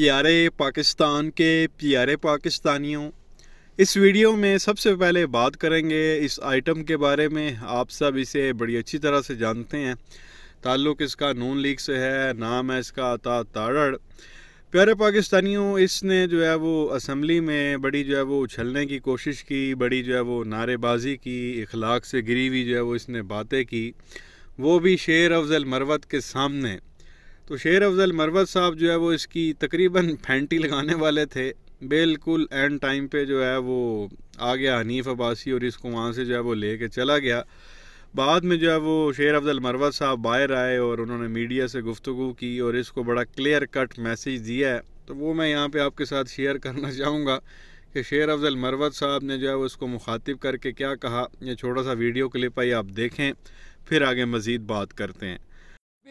प्यारे पाकिस्तान के प्यारे पाकिस्तानियों इस वीडियो में सबसे पहले बात करेंगे इस आइटम के बारे में आप सब इसे बड़ी अच्छी तरह से जानते हैं ताल्लुक़ इसका नून लीग से है नाम है इसका अता ताड़ प्यारे पाकिस्तानियों इसने जो है वो असम्बली में बड़ी जो है वो उछलने की कोशिश की बड़ी जो है वो नारेबाजी की इखलाक से गिरी हुई जो है वो इसने बातें की वो भी शेर अफजल मरवत के सामने तो शेर अफजल मरवत साहब जो है वो इसकी तकरीबन फैंटी लगाने वाले थे बिल्कुल एंड टाइम पे जो है वो आ गया हनीफ अब्बासी और इसको वहाँ से जो है वो ले कर चला गया बाद में जो है वो शेर अफजल मरवत साहब बाहर आए और उन्होंने मीडिया से गुफ्तु की और इसको बड़ा क्लियर कट मैसेज दिया है तो वो मैं यहाँ पर आपके साथ शेयर करना चाहूँगा कि शेर अफजल मरवत साहब ने जो है वो इसको मुखातिब करके क्या कहा यह छोटा सा वीडियो क्लिप आई आप देखें फिर आगे मज़ीद बात करते हैं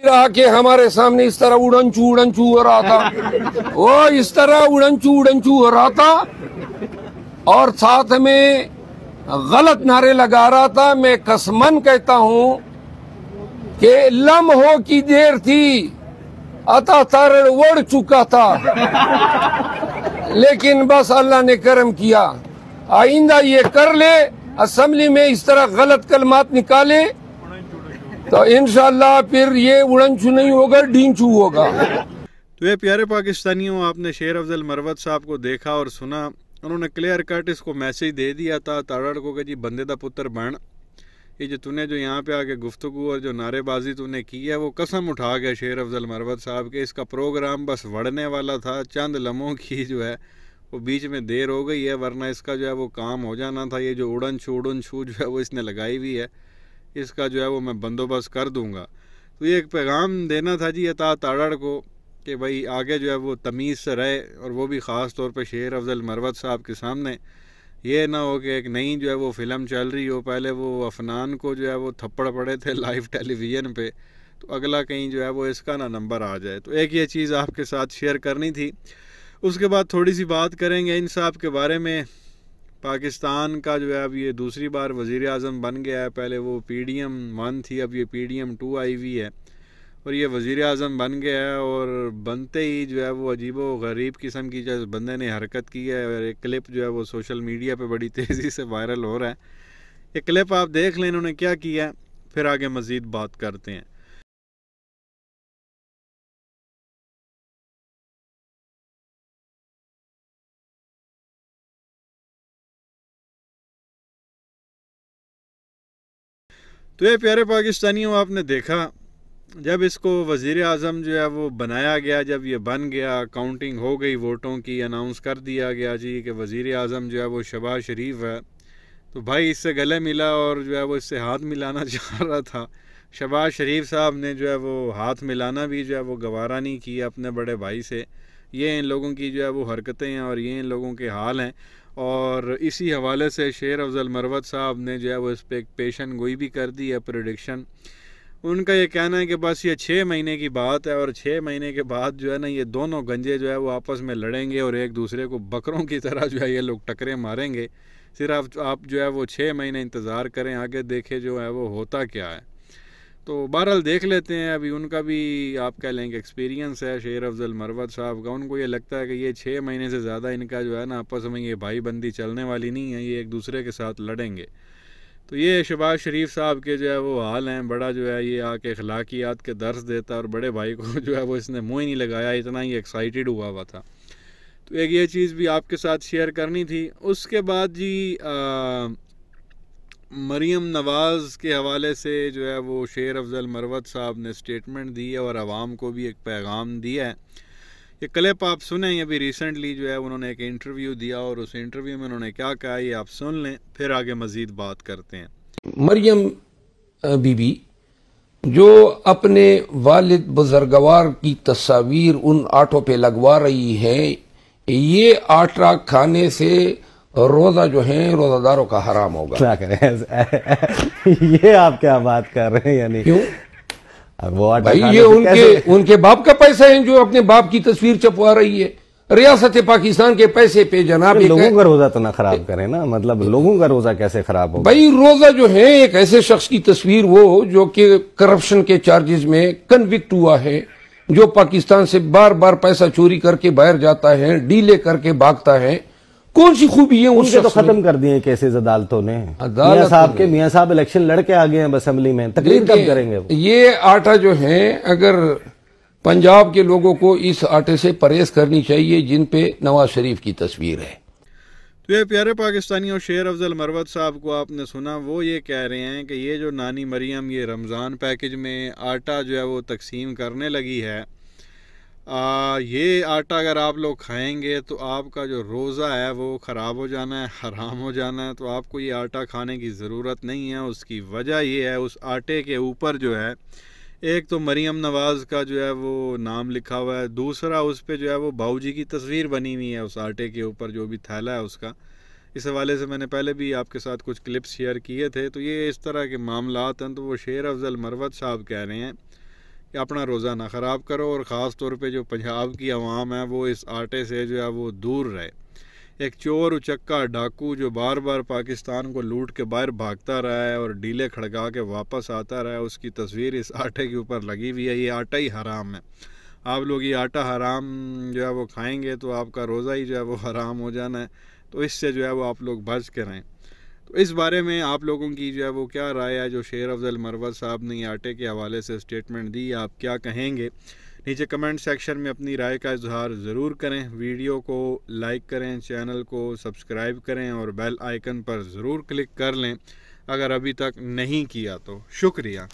फिर आके हमारे सामने इस तरह उड़न चू उड़न चू हो रहा था वो इस तरह उड़न चू उड़न चू हो रहा था और साथ में गलत नारे लगा रहा था मैं कसमन कहता हूं कि लम हो की देर थी अता तर उड़ चुका था लेकिन बस अल्लाह ने करम किया आइंदा ये कर ले असम्बली में इस तरह गलत कलमात निकाले तो इन फिर ये उड़न छू नहीं होगा डीन छू होगा तो ये प्यारे पाकिस्तानियों आपने शेर अफजल मरवत साहब को देखा और सुना उन्होंने क्लियर कट इसको मैसेज दे दिया था ताड़ड़ को कि जी बंदे का पुत्र बन ये जो तूने जो यहाँ पे आके गुफ्तु और जो नारेबाजी तूने की है वो कसम उठा गया शेर अफजल मरवत साहब के इसका प्रोग्राम बस वड़ने वाला था चंद लम्हों की जो है वो बीच में देर हो गई है वरना इसका जो है वो काम हो जाना था ये जो उड़न छू उड़न छू जो है वो इसने लगाई हुई है इसका जो है वो मैं बंदोबस्त कर दूँगा तो ये एक पैगाम देना था जी अता ताड़ड़ को कि भाई आगे जो है वो तमीज़ से रहे और वो भी ख़ास तौर पर शेर अफजल मरवत साहब के सामने ये ना हो कि एक नई जो है वो फ़िल्म चल रही हो पहले वो अफनान को जो है वो थप्पड़ पड़े थे लाइव टेलीविज़न पे तो अगला कहीं जो है वो इसका ना नंबर आ जाए तो एक ये चीज़ आपके साथ शेयर करनी थी उसके बाद थोड़ी सी बात करेंगे इन साहब के बारे में पाकिस्तान का जो है अब ये दूसरी बार वज़ी अजम बन गया है पहले वो पी डी एम वन थी अब ये पी डी एम टू आई हुई है और ये वज़ी अजम बन गया है और बनते ही जो है वो अजीब व गरीब किस्म की जो बंदे ने हरकत की है और एक क्लिप जो है वो सोशल मीडिया पे बड़ी तेज़ी से वायरल हो रहा है ये क्लिप आप देख लें इन्होंने क्या किया है फिर आगे मज़ीद बात करते हैं तो ये प्यारे पाकिस्तानियों आपने देखा जब इसको वज़ी अजम जो है वो बनाया गया जब ये बन गया काउंटिंग हो गई वोटों की अनाउंस कर दिया गया जी कि वज़ी अजम जो है वो शबाज शरीफ है तो भाई इससे गले मिला और जो है वो इससे हाथ मिलाना चाह रहा था शबाज शरीफ साहब ने जो है वो हाथ मिलाना भी जो है वो गवारा नहीं किया अपने बड़े भाई से ये इन लोगों की जो है वो हरकतें हैं और ये इन लोगों के हाल हैं और इसी हवाले से शेर अफजल मरवत साहब ने जो है वो इस पर एक पेशन गोई भी कर दी है प्रोडिक्शन उनका ये कहना है कि बस ये छः महीने की बात है और छः महीने के बाद जो है ना ये दोनों गंजे जो है वो आपस में लड़ेंगे और एक दूसरे को बकरों की तरह जो है ये लोग टकरे मारेंगे सिर्फ आप जो है वो छः महीने इंतज़ार करें आगे देखें जो है वो होता क्या है तो बहरहाल देख लेते हैं अभी उनका भी आप कह लेंगे एक्सपीरियंस है शेर अफजल मरवत साहब का उनको ये लगता है कि ये छः महीने से ज़्यादा इनका जो है ना आपस में ये भाई बंदी चलने वाली नहीं है ये एक दूसरे के साथ लड़ेंगे तो ये शबाज शरीफ साहब के जो है वो हाल हैं बड़ा जो है ये आके अखलाकियात के दर्स देता और बड़े भाई को जो है वो इसने मुँह ही नहीं लगाया इतना ही एक्साइटेड हुआ हुआ था तो एक ये चीज़ भी आपके साथ शेयर करनी थी उसके बाद जी आ, मरीम नवाज़ के हवाले से जो है वो शेर अफजल मरवत साहब ने स्टेटमेंट दी है और आवाम को भी एक पैगाम दिया है ये क्लिप आप सुने अभी रिसेंटली जो है उन्होंने एक इंटरव्यू दिया और उस इंटरव्यू में उन्होंने क्या कहा ये आप सुन लें फिर आगे मज़ीद बात करते हैं मरियम बीबी जो अपने वालिद बुजरगवार की तस्वीर उन आटों पे लगवा रही है ये आटा खाने से रोज़ा जो है रोज़ादारों का हराम होगा क्या करें ये आप क्या बात कर रहे हैं यानी क्यों भाई ये उनके उनके बाप का पैसा है जो अपने बाप की तस्वीर छपवा रही है रियासत पाकिस्तान के पैसे पे जनाब लोगों का रोजा तो ना खराब करें ना मतलब लोगों का रोजा कैसे खराब हो भाई रोजा जो है एक ऐसे शख्स की तस्वीर वो जो कि करप्शन के चार्जेस में कन्विक्ट हुआ है जो पाकिस्तान से बार बार पैसा चोरी करके बाहर जाता है डीले करके भागता है कौन सी खूबी है उनसे तो खत्म कर दिए कैसे अदालतों ने मियाँ साहब के मियाँ साहब इलेक्शन लड़के आ गए हैं असेंबली में तकलीफ कब करेंगे वो? ये आटा जो है अगर पंजाब के लोगों को इस आटे से परहेज करनी चाहिए जिन पे नवाज शरीफ की तस्वीर है तो ये प्यारे पाकिस्तानियों शेर अफजल मरवत साहब को आपने सुना वो ये कह रहे हैं कि ये जो नानी मरियम ये रमज़ान पैकेज में आटा जो है वो तकसीम करने लगी है आ, ये आटा अगर आप लोग खाएंगे तो आपका जो रोज़ा है वो ख़राब हो जाना है हराम हो जाना है तो आपको ये आटा खाने की ज़रूरत नहीं है उसकी वजह ये है उस आटे के ऊपर जो है एक तो मरीम नवाज़ का जो है वो नाम लिखा हुआ है दूसरा उस पर जो है वो भाऊ जी की तस्वीर बनी हुई है उस आटे के ऊपर जो भी थैला है उसका इस हवाले से मैंने पहले भी आपके साथ कुछ क्लिप्स शेयर किए थे तो ये इस तरह के मामला हैं तो वो शेर अफजल मरवत साहब कह रहे हैं कि अपना रोज़ा ना ख़राब करो और ख़ास तौर पर जो पंजाब की आवाम है वो इस आटे से जो है वो दूर रहे एक चोर उचक्का डाकू जो बार बार पाकिस्तान को लूट के बाहर भागता रहा है और डीले खड़का के वापस आता रहा है उसकी तस्वीर इस आटे के ऊपर लगी हुई है ये आटा ही हराम है आप लोग ये आटा हराम जो है वो खाएंगे तो आपका रोज़ा ही जो है वो हराम हो जाना है तो इससे जो है वो आप लोग बच के रहें तो इस बारे में आप लोगों की जो है वो क्या राय है जो शेर अफजल मरवत साहब ने आटे के हवाले से स्टेटमेंट दी आप क्या कहेंगे नीचे कमेंट सेक्शन में अपनी राय का इजहार ज़रूर करें वीडियो को लाइक करें चैनल को सब्सक्राइब करें और बेल आइकन पर ज़रूर क्लिक कर लें अगर अभी तक नहीं किया तो शुक्रिया